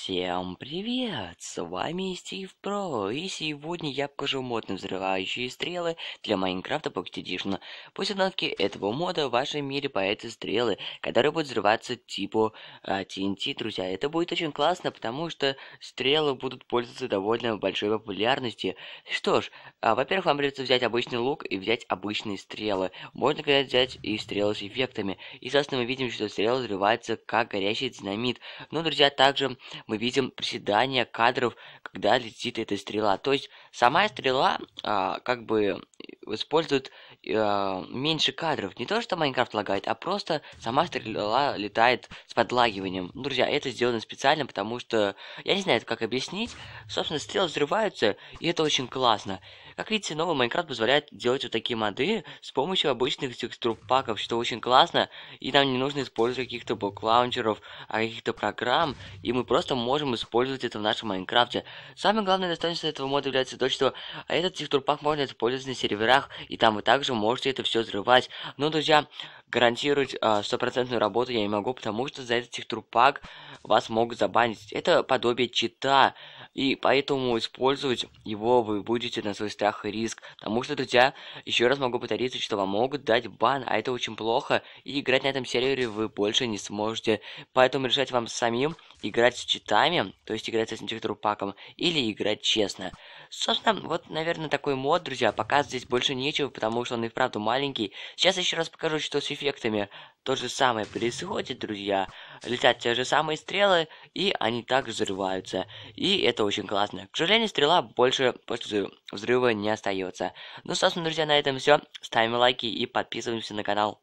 Всем привет! С вами Стив Про, и сегодня я покажу мод на взрывающие стрелы для Майнкрафта Pocket Edition. После установки этого мода в вашем мире появятся стрелы, которые будут взрываться типа а, TNT, друзья. Это будет очень классно, потому что стрелы будут пользоваться довольно большой популярностью. Что ж, а, во-первых, вам придется взять обычный лук и взять обычные стрелы. Можно, конечно, взять и стрелы с эффектами. И, собственно, мы видим, что стрелы взрываются как горящий динамит. Но, друзья, также мы видим приседания кадров, когда летит эта стрела. То есть сама стрела а, как бы э, использует а, меньше кадров. Не то, что Майнкрафт лагает, а просто сама стрела летает с подлагиванием. Ну, друзья, это сделано специально, потому что я не знаю, как объяснить. Собственно, стрелы взрываются, и это очень классно. Как видите, новый Майнкрафт позволяет делать вот такие моды с помощью обычных текстур паков, что очень классно, и нам не нужно использовать каких-то блок-лаунчеров, а каких-то программ, и мы просто можем использовать это в нашем Майнкрафте. Самое главное достоинство этого мода является то, что этот текстур пак можно использовать на серверах, и там вы также можете это все взрывать. Но, друзья, гарантировать а, стопроцентную работу я не могу, потому что за этих трупак вас могут забанить. Это подобие чита, и поэтому использовать его вы будете на свой страх и риск. Потому что, друзья, еще раз могу повториться, что вам могут дать бан, а это очень плохо, и играть на этом сервере вы больше не сможете. Поэтому решать вам самим, играть с читами, то есть играть с этим текстурпаком, или играть честно. Собственно, вот, наверное, такой мод, друзья, пока здесь больше нечего, потому что он и вправду маленький. Сейчас еще раз покажу, что с эффектами то же самое происходит, друзья. Летят те же самые стрелы, и они также взрываются. И это очень классно. К сожалению, стрела больше после взрыва не остается. Ну, собственно, друзья, на этом все. Ставим лайки и подписываемся на канал.